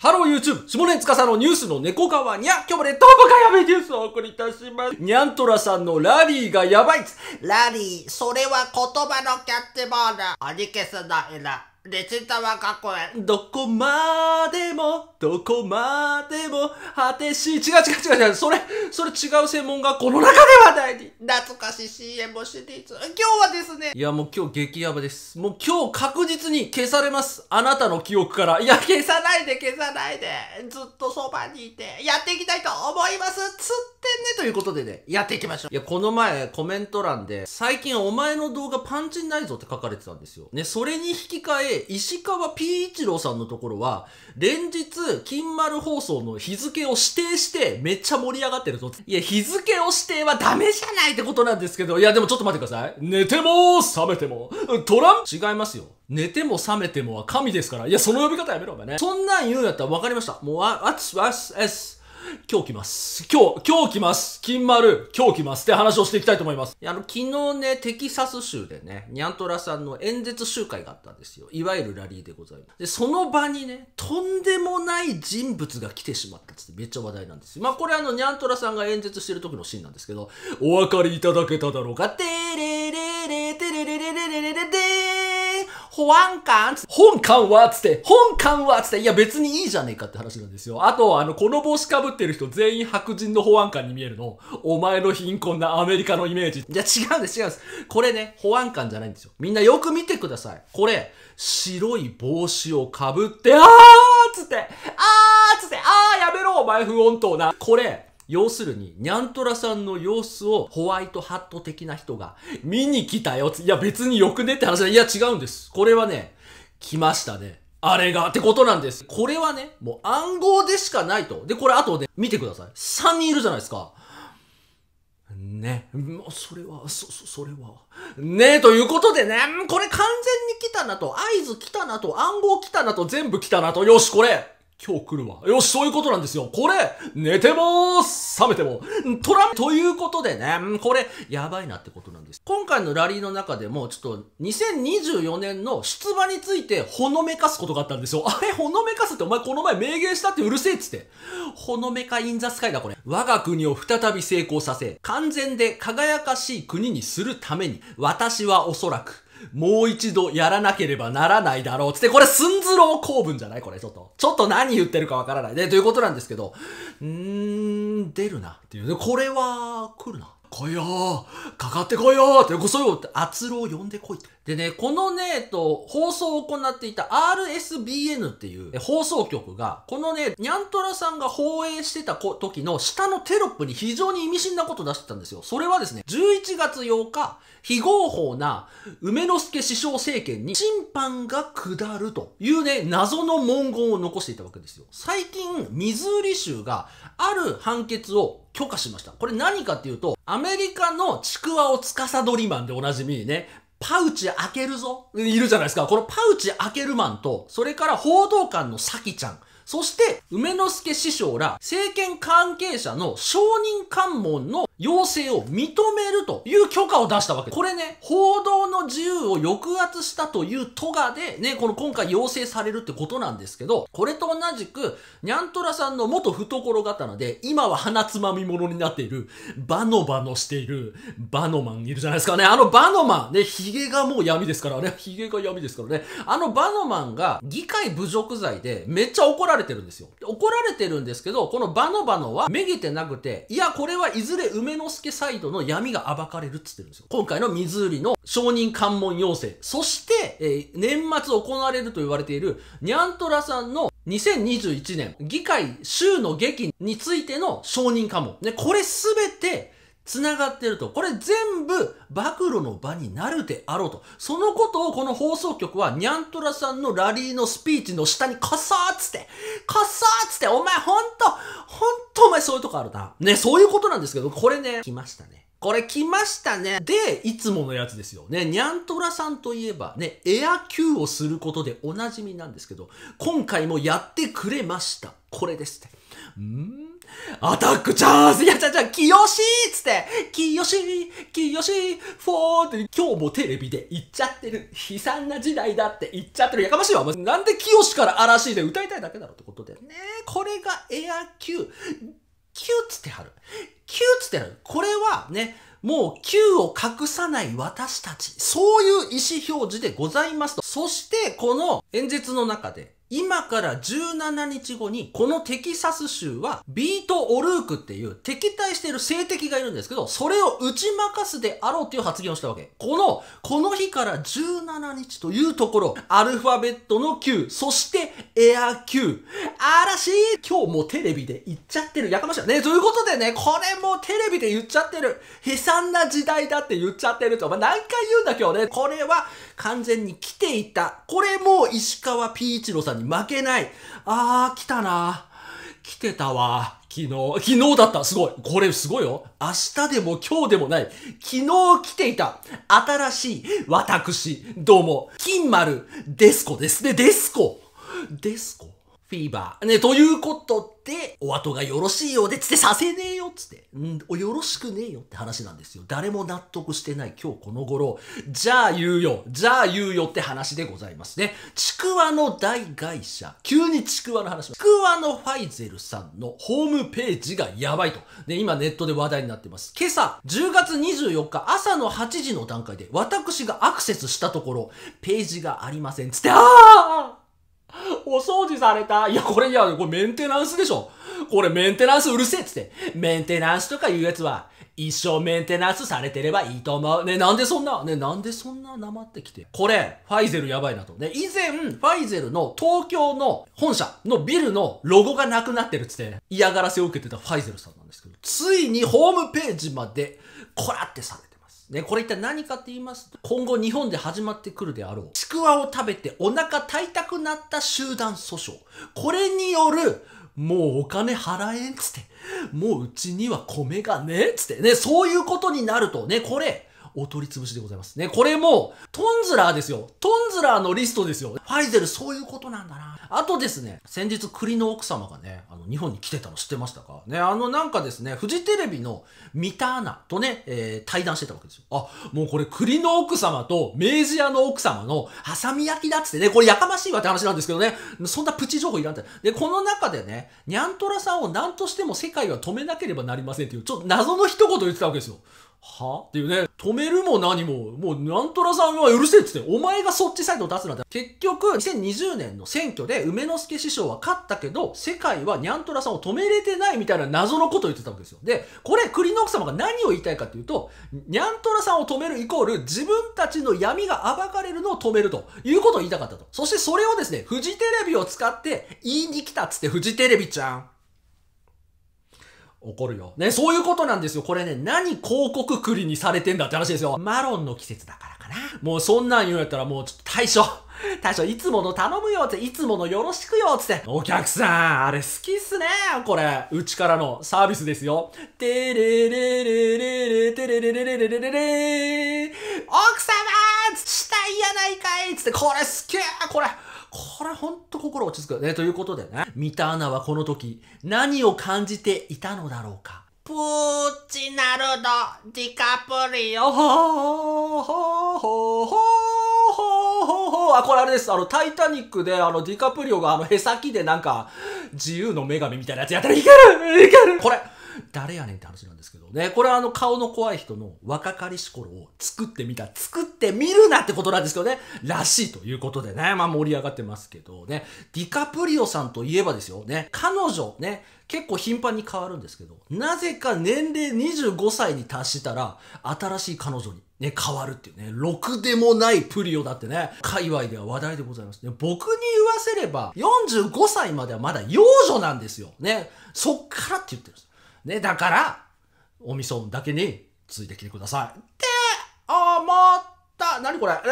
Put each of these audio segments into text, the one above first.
ハロー YouTube! 下根んのニュースの猫川にゃ今日もね、どうもかやべえニュースをお送りいたします。にゃんとらさんのラリーがやばいラリー、それは言葉のキャッチボール。ありけすの枝。レチタはかっこええ。どこまでも、どこまでも、果てしい。違う違う違う違う。それ、それ違う専門学校の中で話題に。懐かしい CM シリーズ。今日はですね。いや、もう今日激ヤバです。もう今日確実に消されます。あなたの記憶から。いや、消さないで消さないで。ずっとそばにいて、やっていきたいと思います。つってね。ということでね、やっていきましょう。いや、この前コメント欄で、最近お前の動画パンチないぞって書かれてたんですよ。ね、それに引き換え、で、石川 P 一郎さんのところは、連日、金丸放送の日付を指定して、めっちゃ盛り上がってるぞ。いや、日付を指定はダメじゃないってことなんですけど、いや、でもちょっと待ってください。寝ても、覚めても、トラン違いますよ。寝ても覚めてもは神ですから。いや、その呼び方やめろ、お前ね。そんなん言うんやったら分かりました。もう、あ、あつ、あす、えす。今日来ます。今日、今日来ます。金丸、今日来ます。って話をしていきたいと思います。あの、昨日ね、テキサス州でね、ニャントラさんの演説集会があったんですよ。いわゆるラリーでございます。で、その場にね、とんでもない人物が来てしまったっつってめっちゃ話題なんですよ。まあ、これあの、ニャントラさんが演説してる時のシーンなんですけど、お分かりいただけただろうか。てれれれてれれれれ保安官本官はつって、本官はつって、いや別にいいじゃねえかって話なんですよ。あと、あの、この帽子かぶってる人全員白人の保安官に見えるの。お前の貧困なアメリカのイメージ。いや違うんです、違うんです。これね、保安官じゃないんですよ。みんなよく見てください。これ、白い帽子をかぶって、あーつって、あーつって、あーやめろお前不穏当な。これ、要するに、ニャントラさんの様子をホワイトハット的な人が見に来たよ。いや別によくねって話だ。いや違うんです。これはね、来ましたね。あれがってことなんです。これはね、もう暗号でしかないと。で、これ後で見てください。3人いるじゃないですか。ね。それは、そ、そ、それは。ねということでね、これ完全に来たなと、合図来たなと、暗号来たなと、全部来たなと、よし、これ今日来るわ。よし、そういうことなんですよ。これ、寝てもー冷めても、トランということでね、これ、やばいなってことなんです。今回のラリーの中でも、ちょっと、2024年の出馬について、ほのめかすことがあったんですよ。あれ、ほのめかすって、お前この前明言したってうるせえっつって。ほのめかインザスカイだ、これ。我が国を再び成功させ、完全で輝かしい国にするために、私はおそらく、もう一度やらなければならないだろう。つって、これ、すんずろう公文じゃないこれ、ちょっと。ちょっと何言ってるかわからない。で、ということなんですけど、んー、出るな。っていう。で、これは、来るな。来いよかかってこいよって、こそよって、圧郎を呼んでこいと。でね、このね、と、放送を行っていた RSBN っていう放送局が、このね、ニャントラさんが放映してた時の下のテロップに非常に意味深なこと出してたんですよ。それはですね、11月8日、非合法な梅之助首相政権に審判が下るというね、謎の文言を残していたわけですよ。最近、ミズーリ州がある判決を許可しました。これ何かっていうと、アメリカのちくわを司りマンでおなじみね、パウチ開けるぞいるじゃないですか。このパウチ開けるマンと、それから報道官のサキちゃん。そして、梅之助師匠ら政権関係者の承認喚問の要請を認めるという許可を出したわけこれね、報道の自由を抑圧したという都がで、ね、この今回要請されるってことなんですけど、これと同じく、にゃんとらさんの元懐刀で、今は鼻つまみ者になっている、バノバノしている、バノマンいるじゃないですかね。あのバノマン、ね、髭がもう闇ですからね、髭が闇ですからね。あのバノマンが、議会侮辱罪でめっちゃ怒られれてるんですよ。怒られてるんですけど、このバノバノはめげてなくて、いや、これはいずれ梅之助サイドの闇が暴かれるっつってるんですよ。今回の水売りの承認関門要請。そして、えー、年末行われると言われている、ニャントラさんの2021年議会州の劇についての承認関門。ね、これすべて、繋がってると。これ全部暴露の場になるであろうと。そのことをこの放送局はニャントラさんのラリーのスピーチの下にカサーっつって、カサーっつって、お前ほんと、ほんとお前そういうとこあるな。ね、そういうことなんですけど、これね、来ましたね。これ来ましたね。で、いつものやつですよね。ニャントラさんといえばね、エア Q をすることでおなじみなんですけど、今回もやってくれました。これですって。んアタックチャンスいや、じゃじゃ、清し、きよし、きよし、フォーって今日もテレビで言っちゃってる。悲惨な時代だって言っちゃってる。やかましいわ。なんできよしから嵐で歌いたいだけだろってことでね。これがエア Q。Q つってはる。Q つってはる。これはね、もう Q を隠さない私たち。そういう意思表示でございますと。そしてこの演説の中で、今から17日後に、このテキサス州は、ビート・オルークっていう敵対している政敵がいるんですけど、それを打ち負かすであろうっていう発言をしたわけ。この、この日から17日というところ、アルファベットの Q、そしてエア Q。嵐今日もテレビで言っちゃってる。やかましいね。ということでね、これもテレビで言っちゃってる。悲惨な時代だって言っちゃってると。まあ、何回言うんだ今日ね。これは完全に来ていった。これも石川 P 一郎さんに負けない。あー、来たな。来てたわ。昨日、昨日だった。すごい。これすごいよ。明日でも今日でもない。昨日来ていた。新しい、私、どうも、金丸、デスコですね。デスコ。デスコフィーバー。ね、ということ、お後がよろしいようでつってさせねえよっつって、うん、よろしくねえよって話なんですよ。誰も納得してない今日この頃、じゃあ言うよ、じゃあ言うよって話でございますね。ちくわの大会社、急にちくわの話、ちくわのファイゼルさんのホームページがやばいと。ね、今ネットで話題になってます。今朝、10月24日朝の8時の段階で私がアクセスしたところ、ページがありません。つって、ああ お掃除された。いや、これ、いや、これメンテナンスでしょ。これメンテナンスうるせえっつって。メンテナンスとかいうやつは、一生メンテナンスされてればいいと思う。ね、なんでそんな、ね、なんでそんな生ってきて。これ、ファイゼルやばいなと。ね、以前、ファイゼルの東京の本社のビルのロゴがなくなってるっつって、嫌がらせを受けてたファイゼルさんなんですけど、ついにホームページまで、こらってされて。。ね、これ一体何かって言いますと、今後日本で始まってくるであろう、ちくわを食べてお腹痛くなった集団訴訟。これによる、もうお金払えんつって、もううちには米がねえつってね、そういうことになるとね、これ、お取り潰しでございます。ね、これも、トンズラーですよ。トンズラーのリストですよ。ファイゼル、そういうことなんだな。あとですね、先日栗の奥様がね、あの、日本に来てたの知ってましたかね、あの、なんかですね、フジテレビの三田アナとね、えー、対談してたわけですよ。あ、もうこれ栗の奥様と明治屋の奥様のハサミ焼きだっつってね、これやかましいわって話なんですけどね、そんなプチ情報いらんって。で、この中でね、ニャントラさんを何としても世界は止めなければなりませんっていう、ちょっと謎の一言言ってたわけですよ。はっていうね、止めるも何も、もう、なんとらさんは許せっつって、お前がそっちサイドを出すなんて。結局、2020年の選挙で梅之助師匠は勝ったけど、世界はニャンとらさんを止めれてないみたいな謎のことを言ってたわけですよ。で、これ、栗の奥様が何を言いたいかっていうと、ニャンとらさんを止めるイコール、自分たちの闇が暴かれるのを止めるということを言いたかったと。そしてそれをですね、フジテレビを使って言いに来たっつって、フジテレビちゃん。怒るよ。ね、そういうことなんですよ。これね、何広告くりにされてんだって話ですよ。マロンの季節だからかな。もうそんなん言うんやったらもうちょっと対将、大将いつもの頼むよって、いつものよろしくよって。お客さん、あれ好きっすね。これ、うちからのサービスですよ。てれれれれれ、てれれれれれれれれ奥様したいやないかいつって、これ好きこれこれほんと心落ち着くね。ということでね、見たアナはこの時、何を感じていたのだろうか。プーチナルド・ディカプリオ。ほほほほほほあ、これあれです。あの、タイタニックで、あの、ディカプリオが、あの、へさきでなんか、自由の女神みたいなやつやったらいけるいけるこれ誰やねんって話なんですけどね。これはあの顔の怖い人の若かりし頃を作ってみた、作ってみるなってことなんですけどね。らしいということでね。まあ盛り上がってますけどね。ディカプリオさんといえばですよね。彼女ね、結構頻繁に変わるんですけど、なぜか年齢25歳に達したら、新しい彼女にね、変わるっていうね、ろくでもないプリオだってね、界隈では話題でございますね。僕に言わせれば、45歳まではまだ幼女なんですよ。ね、そっからって言ってるんです。ね、だから、おみそだけについてきてください。って思った何これ思っ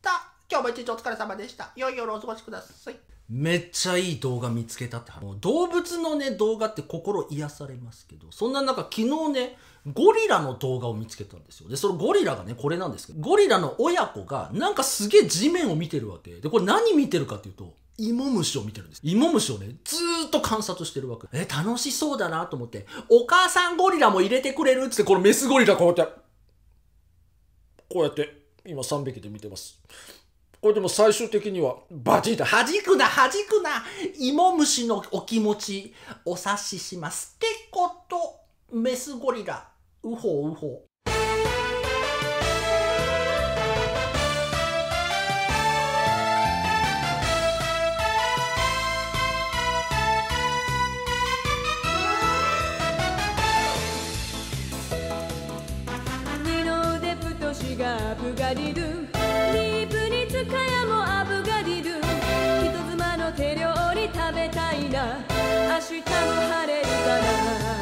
た今日も一日お疲れ様でした。よいよお過ごしください。めっちゃいい動画見つけたって話。動物のね、動画って心癒されますけど、そんな中昨日ね、ゴリラの動画を見つけたんですよ。で、そのゴリラがね、これなんですけど、ゴリラの親子がなんかすげえ地面を見てるわけ。で、これ何見てるかっていうと、芋虫を見てるんです。芋虫をね、ずーっと観察してるわけ。え、楽しそうだなと思って、お母さんゴリラも入れてくれるっつって、このメスゴリラこうやって、こうやって、今3匹で見てます。これでも最終的には、バチータ。弾くな、弾くな、芋虫のお気持ち、お察しします。ってこと、メスゴリラ、うう、うほう。がアブガディープにツカもアブガディドゥ人妻の手料理食べたいな明日も晴れるかな